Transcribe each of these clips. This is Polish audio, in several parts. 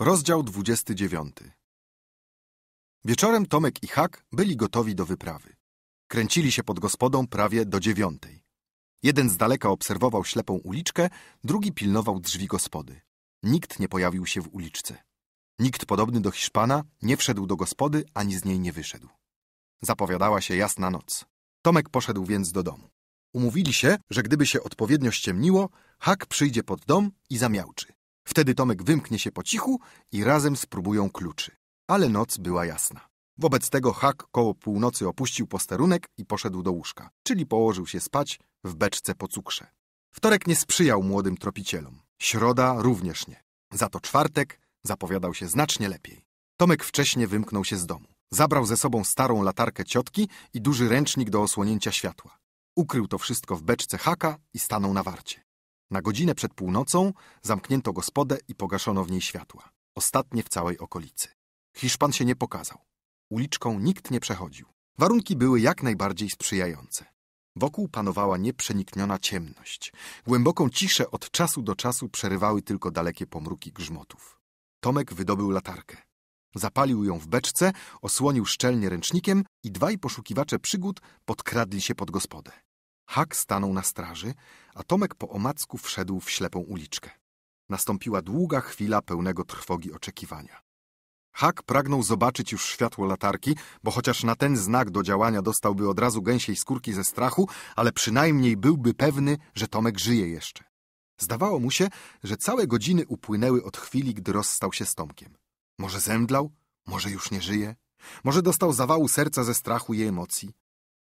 Rozdział 29 Wieczorem Tomek i Hak byli gotowi do wyprawy. Kręcili się pod gospodą prawie do dziewiątej. Jeden z daleka obserwował ślepą uliczkę, drugi pilnował drzwi gospody. Nikt nie pojawił się w uliczce. Nikt podobny do Hiszpana nie wszedł do gospody, ani z niej nie wyszedł. Zapowiadała się jasna noc. Tomek poszedł więc do domu. Umówili się, że gdyby się odpowiednio ściemniło, Hak przyjdzie pod dom i zamiałczy. Wtedy Tomek wymknie się po cichu i razem spróbują kluczy. Ale noc była jasna. Wobec tego Hak koło północy opuścił posterunek i poszedł do łóżka, czyli położył się spać w beczce po cukrze. Wtorek nie sprzyjał młodym tropicielom. Środa również nie. Za to czwartek zapowiadał się znacznie lepiej. Tomek wcześniej wymknął się z domu. Zabrał ze sobą starą latarkę ciotki i duży ręcznik do osłonięcia światła. Ukrył to wszystko w beczce haka i stanął na warcie. Na godzinę przed północą zamknięto gospodę i pogaszono w niej światła. Ostatnie w całej okolicy. Hiszpan się nie pokazał. Uliczką nikt nie przechodził. Warunki były jak najbardziej sprzyjające. Wokół panowała nieprzenikniona ciemność. Głęboką ciszę od czasu do czasu przerywały tylko dalekie pomruki grzmotów. Tomek wydobył latarkę. Zapalił ją w beczce, osłonił szczelnie ręcznikiem i dwaj poszukiwacze przygód podkradli się pod gospodę. Hak stanął na straży, a Tomek po omacku wszedł w ślepą uliczkę. Nastąpiła długa chwila pełnego trwogi oczekiwania. Hak pragnął zobaczyć już światło latarki, bo chociaż na ten znak do działania dostałby od razu gęsiej skórki ze strachu, ale przynajmniej byłby pewny, że Tomek żyje jeszcze. Zdawało mu się, że całe godziny upłynęły od chwili, gdy rozstał się z Tomkiem. Może zemdlał? Może już nie żyje? Może dostał zawału serca ze strachu i emocji?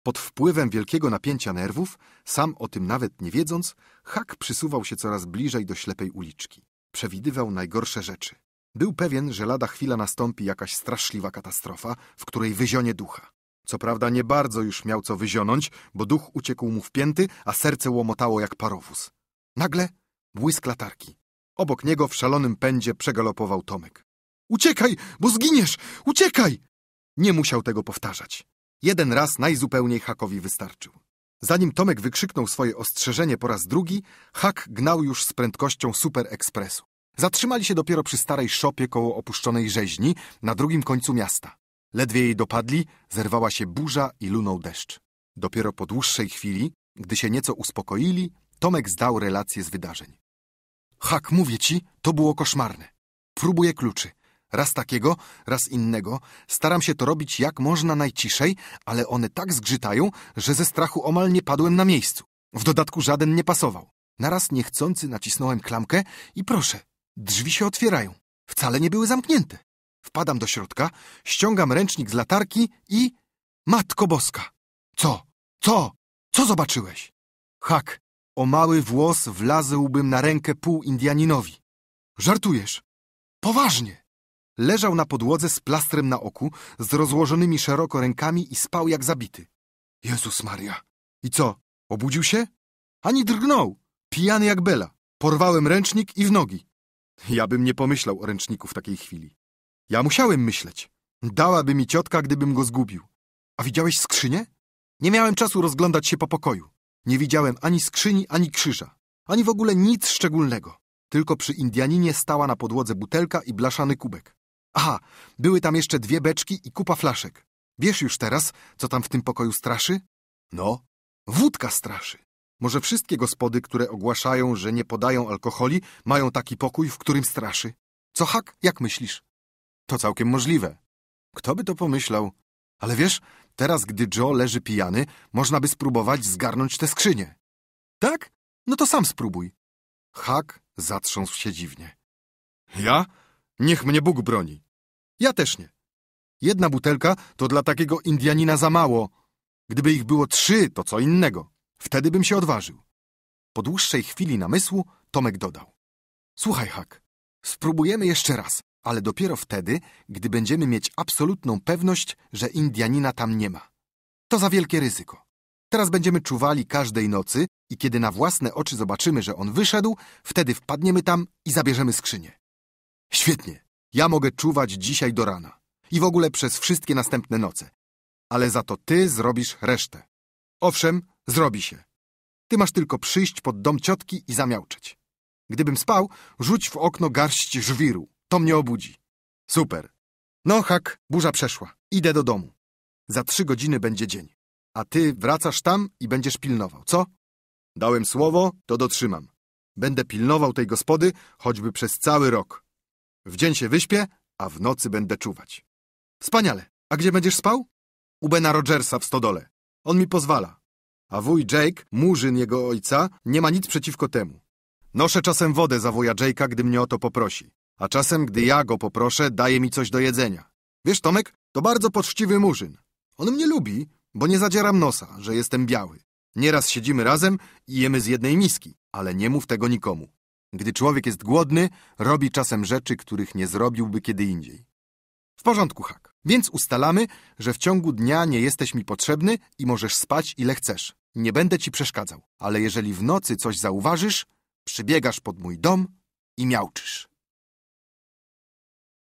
Pod wpływem wielkiego napięcia nerwów, sam o tym nawet nie wiedząc, Hak przysuwał się coraz bliżej do ślepej uliczki. Przewidywał najgorsze rzeczy. Był pewien, że lada chwila nastąpi jakaś straszliwa katastrofa, w której wyzionie ducha. Co prawda nie bardzo już miał co wyzionąć, bo duch uciekł mu w pięty, a serce łomotało jak parowóz. Nagle błysk latarki. Obok niego w szalonym pędzie przegalopował Tomek. Uciekaj, bo zginiesz! Uciekaj! Nie musiał tego powtarzać. Jeden raz najzupełniej Hakowi wystarczył. Zanim Tomek wykrzyknął swoje ostrzeżenie po raz drugi, Hak gnał już z prędkością superekspresu. Zatrzymali się dopiero przy starej szopie koło opuszczonej rzeźni, na drugim końcu miasta. Ledwie jej dopadli, zerwała się burza i lunął deszcz. Dopiero po dłuższej chwili, gdy się nieco uspokoili, Tomek zdał relację z wydarzeń. Hak, mówię ci, to było koszmarne. Próbuję kluczy. Raz takiego, raz innego. Staram się to robić jak można najciszej, ale one tak zgrzytają, że ze strachu omal nie padłem na miejscu. W dodatku żaden nie pasował. Naraz niechcący nacisnąłem klamkę i proszę, drzwi się otwierają. Wcale nie były zamknięte. Wpadam do środka, ściągam ręcznik z latarki i... Matko Boska! Co? Co? Co zobaczyłeś? Hak, o mały włos wlazłbym na rękę pół Indianinowi. Żartujesz? Poważnie! Leżał na podłodze z plastrem na oku, z rozłożonymi szeroko rękami i spał jak zabity. Jezus Maria! I co? Obudził się? Ani drgnął! Pijany jak bela. Porwałem ręcznik i w nogi. Ja bym nie pomyślał o ręczniku w takiej chwili. Ja musiałem myśleć. Dałaby mi ciotka, gdybym go zgubił. A widziałeś skrzynię? Nie miałem czasu rozglądać się po pokoju. Nie widziałem ani skrzyni, ani krzyża. Ani w ogóle nic szczególnego. Tylko przy Indianinie stała na podłodze butelka i blaszany kubek. Aha, były tam jeszcze dwie beczki i kupa flaszek. Wiesz już teraz, co tam w tym pokoju straszy? No, wódka straszy. Może wszystkie gospody, które ogłaszają, że nie podają alkoholi, mają taki pokój, w którym straszy? Co, Hak, jak myślisz? To całkiem możliwe. Kto by to pomyślał? Ale wiesz, teraz gdy Joe leży pijany, można by spróbować zgarnąć te skrzynie. Tak? No to sam spróbuj. Hak zatrząsł się dziwnie. Ja? Niech mnie Bóg broni. Ja też nie. Jedna butelka to dla takiego Indianina za mało. Gdyby ich było trzy, to co innego. Wtedy bym się odważył. Po dłuższej chwili namysłu Tomek dodał. Słuchaj, Hak, spróbujemy jeszcze raz, ale dopiero wtedy, gdy będziemy mieć absolutną pewność, że Indianina tam nie ma. To za wielkie ryzyko. Teraz będziemy czuwali każdej nocy i kiedy na własne oczy zobaczymy, że on wyszedł, wtedy wpadniemy tam i zabierzemy skrzynię. Świetnie, ja mogę czuwać dzisiaj do rana i w ogóle przez wszystkie następne noce, ale za to ty zrobisz resztę. Owszem, zrobi się. Ty masz tylko przyjść pod dom ciotki i zamiałczeć. Gdybym spał, rzuć w okno garść żwiru. To mnie obudzi. Super. No, hak, burza przeszła. Idę do domu. Za trzy godziny będzie dzień. A ty wracasz tam i będziesz pilnował, co? Dałem słowo, to dotrzymam. Będę pilnował tej gospody, choćby przez cały rok. W dzień się wyśpię, a w nocy będę czuwać. Wspaniale. A gdzie będziesz spał? U Bena Rogersa w stodole. On mi pozwala. A wuj Jake, murzyn jego ojca, nie ma nic przeciwko temu. Noszę czasem wodę za wuja Jake'a, gdy mnie o to poprosi. A czasem, gdy ja go poproszę, daje mi coś do jedzenia. Wiesz, Tomek, to bardzo poczciwy murzyn. On mnie lubi, bo nie zadzieram nosa, że jestem biały. Nieraz siedzimy razem i jemy z jednej miski, ale nie mów tego nikomu. Gdy człowiek jest głodny, robi czasem rzeczy, których nie zrobiłby kiedy indziej. W porządku, Hak. Więc ustalamy, że w ciągu dnia nie jesteś mi potrzebny i możesz spać ile chcesz. Nie będę ci przeszkadzał, ale jeżeli w nocy coś zauważysz, przybiegasz pod mój dom i miauczysz.